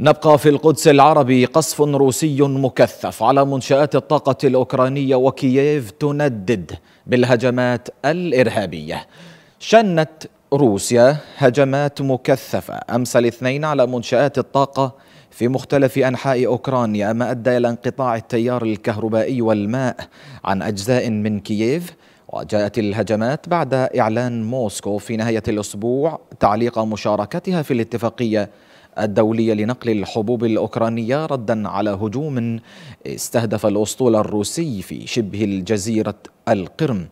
نبقى في القدس العربي قصف روسي مكثف على منشآت الطاقة الأوكرانية وكييف تندد بالهجمات الإرهابية شنت روسيا هجمات مكثفة أمس الاثنين على منشآت الطاقة في مختلف أنحاء أوكرانيا ما أدى إلى انقطاع التيار الكهربائي والماء عن أجزاء من كييف وجاءت الهجمات بعد إعلان موسكو في نهاية الأسبوع تعليق مشاركتها في الاتفاقية الدولية لنقل الحبوب الأوكرانية ردا على هجوم استهدف الأسطول الروسي في شبه الجزيرة القرم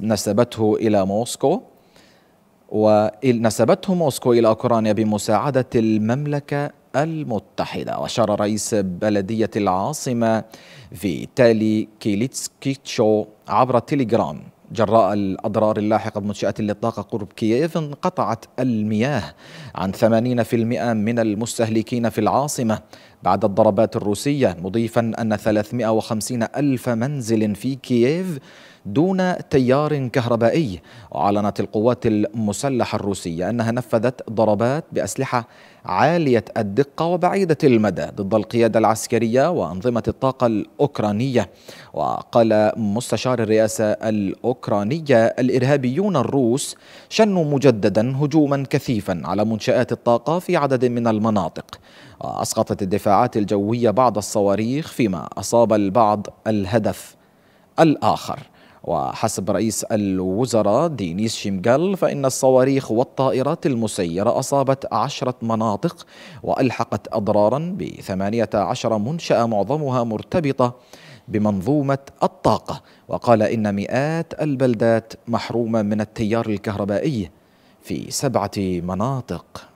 نسبته إلى موسكو ونسبته موسكو إلى أوكرانيا بمساعدة المملكة المتحدة وشار رئيس بلدية العاصمة فيتالي كيليتسكيتشو عبر تيليجرام جراء الأضرار اللاحقة بمنشأة للطاقة قرب كييف انقطعت المياه عن 80% من المستهلكين في العاصمة بعد الضربات الروسية مضيفا أن 350 ألف منزل في كييف دون تيار كهربائي وأعلنت القوات المسلحة الروسية أنها نفذت ضربات بأسلحة عالية الدقة وبعيدة المدى ضد القيادة العسكرية وأنظمة الطاقة الأوكرانية وقال مستشار الرئاسة الأوكرانية الإرهابيون الروس شنوا مجددا هجوما كثيفا على منشآت الطاقة في عدد من المناطق وأسقطت الدفاعات الجوية بعض الصواريخ فيما أصاب البعض الهدف الآخر وحسب رئيس الوزراء دينيس شيمغال فإن الصواريخ والطائرات المسيرة أصابت عشرة مناطق وألحقت أضرارا بثمانية عشر منشأة معظمها مرتبطة بمنظومة الطاقة وقال إن مئات البلدات محرومة من التيار الكهربائي في سبعة مناطق